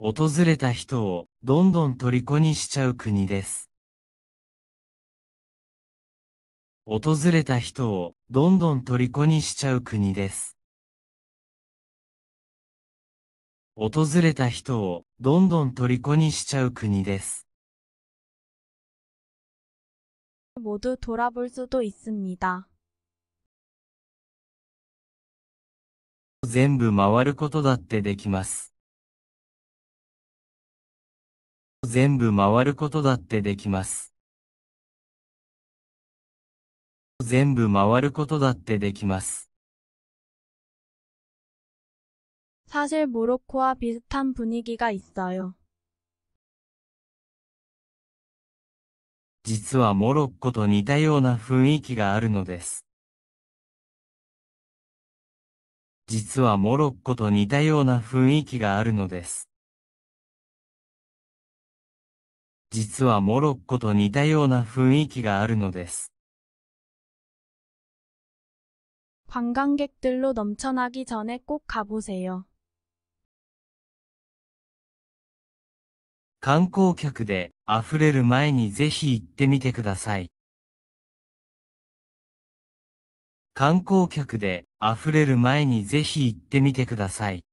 訪れた人をどんどん虜にしちゃう国です。訪れた人をどんどん虜にしちゃう国です。訪れた人をどんどん虜にしちゃう国です。모두돌아볼수도있습니다全部回ることだってできます。全部回ることだってできます。全部回ることだってできます。사실ロッコは비슷한분위기가있어요実はモロッコと似たような雰囲気があるのです。実はモロッコと似たような雰囲気があるのです。実はモロッコと似たような雰囲気があるのです。들로넘쳐나기전에꼭가보세요観光客で溢れる前にぜひ行ってみてください。観光客で溢れる前にぜひ行ってみてください。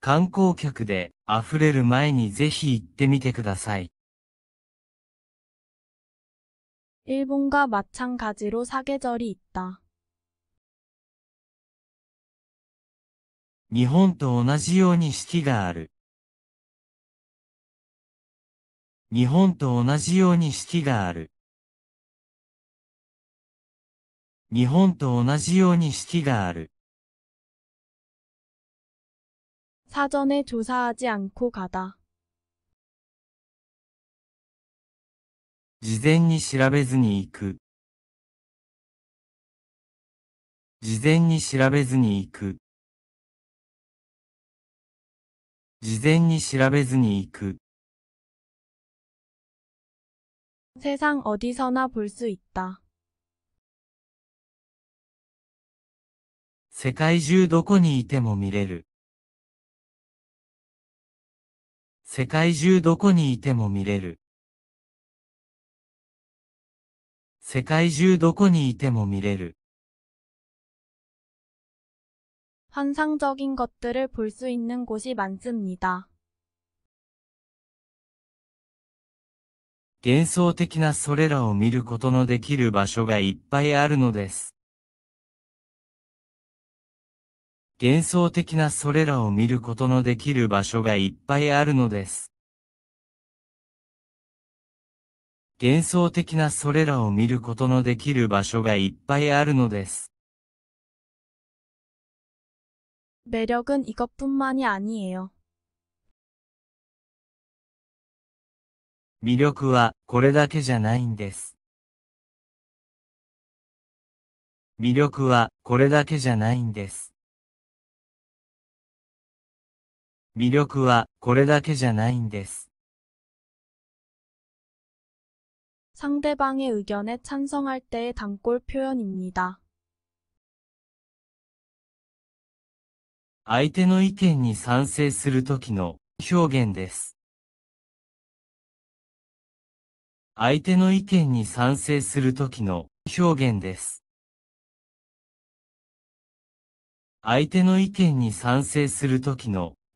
観光客で溢れる前にぜひ行ってみてください。일본과마찬가지로사계절이있다日本と同じように四季がある。日本と同じように四季がある。日本と同じように四季がある。사전에조사하지않고가다事前に調べずに行く。事前に調べずに行く。事前に調べずに行く。세상어디서나볼수있다世界中どこにいても見れる。世界中どこにいても見れる。世界中どこにいても見れる。환상적인것들을볼수있는곳이많습니 다。 幻想的なそれらを見ることのできる場所がいっぱいあるのです。幻想的なそれらを見ることのできる場所がいっぱいあるのです。幻想的なそれらを見ることのできる場所がいっぱいあるのです。매력은이것뿐만이아니에 요。 魅力はこれだけじゃないんです。魅力はこれだけじゃないんです。魅力はこれだけじゃないんです。상대방의의견에찬성할때의단골표현입니다相手の意見に賛成するときの表現です。相手の意見に賛成するときの表現です。相手の意見に賛成するときの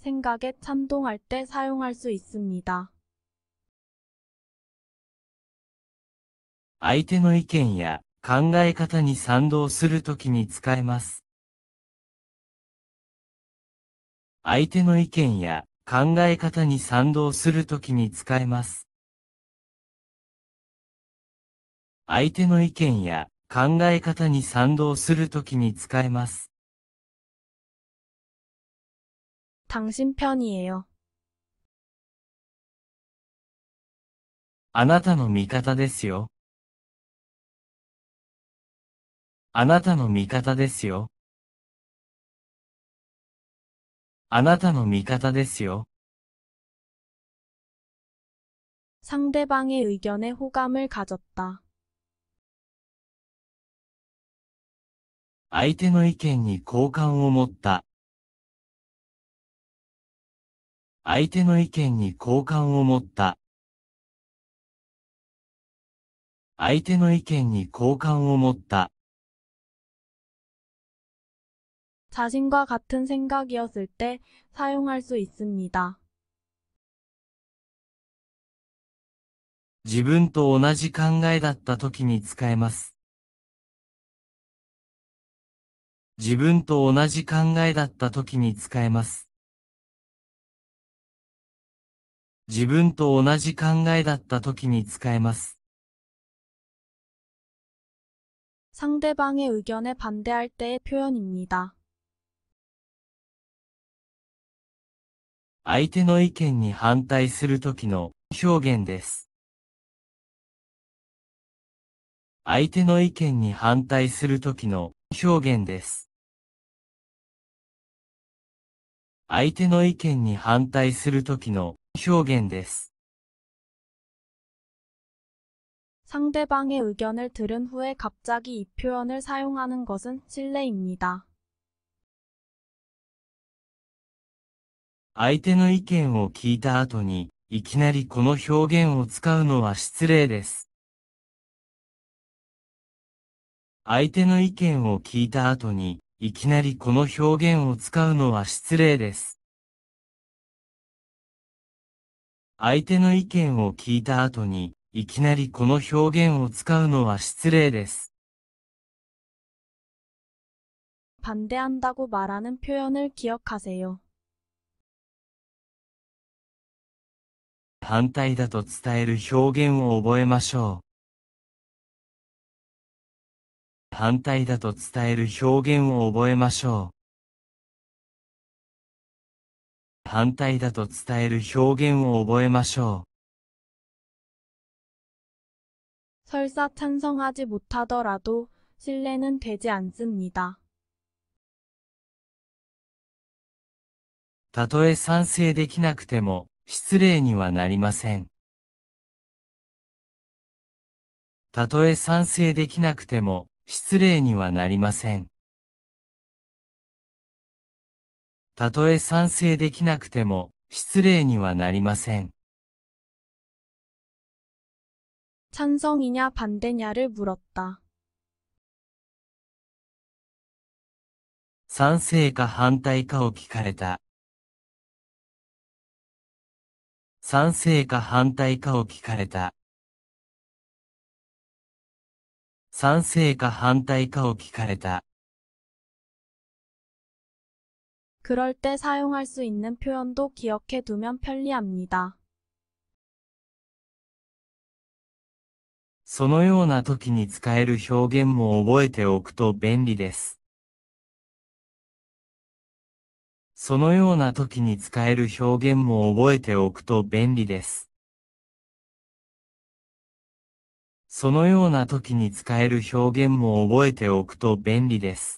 생각에찬동할때사용할수있습니다相手の意見や考え方に賛同するときに使えます。相手の意見や考え方に賛同するときに使えます。相手の意見や考え方に賛同するときに使えます。당신편이에요あなたの味方ですよ。あなたの味方ですよ。あなたの味方ですよ。상대방의의견에호감을가졌다相手の意見に好感を持った。相手の意見に好感を持った。相手の意見に好感を持った。자신과같은생각이었을때사용할수있습니다自分と同じ考えだった時に使えます。自分と同じ考えだった時に使えます。自分と同じ考えだった時に使えます。상대방의의견에반대할때의표현입니다相手の意見に反対する時の表現です。相手の意見に反対する時の表現です。相手の意見に反対する時の表現です。상대방의의견을들은후에갑자기이표현을사용하는것은실례입니다相手の意見を聞いた後に、いきなりこの表現を使うのは失礼です。相手の意見を聞いた後に、いきなりこの表現を使うのは失礼です。相手の意見を聞いた後に、いきなりこの表現を使うのは失礼です。한다고말하는표현을하세요反対だと伝える表現を覚えましょう。反対だと伝える表現を覚えましょう。反対だと伝える表現を覚えましょう。설사찬성하지못하더라도신뢰는되지않습니 다。 たとえ賛成できなくても失礼にはなりません。たとえ賛成できなくても失礼にはなりません。たとえ賛成できなくても、失礼にはなりません。賛성이냐반대냐를물었다賛成か反対かを聞かれた。賛成か反対かを聞かれた。賛成か反対かを聞かれた。그럴때사용할수있는표현도기억해두면편리합니다そのような時に使える表現も覚えておくと便利です。そのような時に使える表現も覚えておくと便利です。そのような時に使える表現も覚えておくと便利です。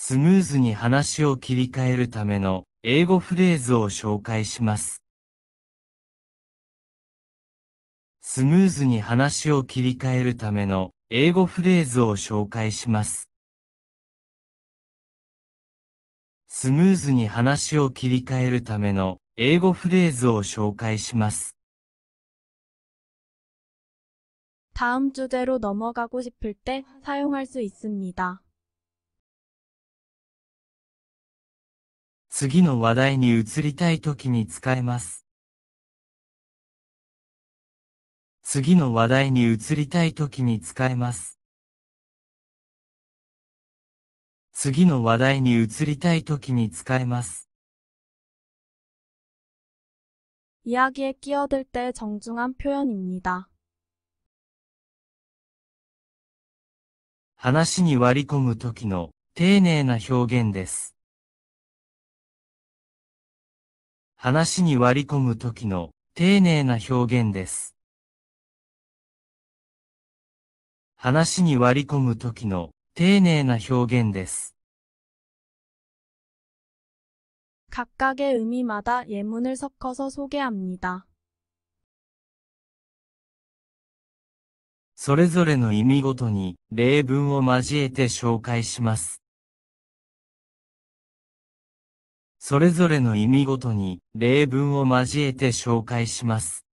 スムーズに話を切り替えるための英語フレーズを紹介します。スムーズに話を切り替えるための英語フレーズを紹介します。スムーズに話を切り替えるための英語フレーズを紹介します。다음주제로넘어가고싶을때사용할수있습니다次の話題に移りたい時に使えます。次の話題に移りたい時に使えます。次の話題に移りたい時に使えます。이야기에끼어들때정중한표현입니다話に割り込む時の丁寧な表現です。話に割り込む時の丁寧な表現です。話に割り込む時の丁寧な表現です。각각의의미마다예문을섞어서소개합니 다。 それぞれの意味ごとに例文を交えて紹介します。それぞれの意味ごとに例文を交えて紹介します。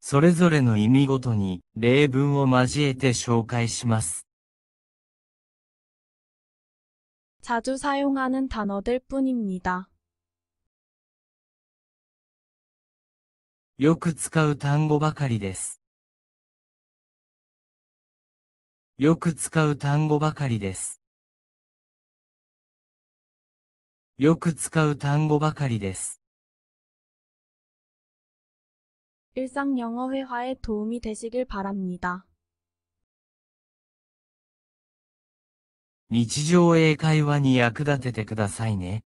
それぞれの意味ごとに例文を交えて紹介します。자주사용하는단어들뿐입니다よく使う単語ばかりです。よく使う単語ばかりです。よく使う単語ばかりです。일상영어회화へ도움이되시길바랍니다日常英会話に役立ててくださいね。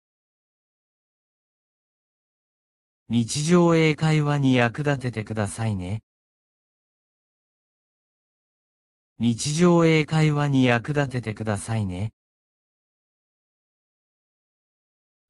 日常英会話に役立ててくださいね。日常英会話に役立ててくださいね。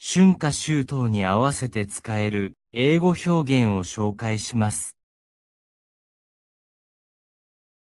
春夏秋冬に合わせて使える英語表現を紹介します。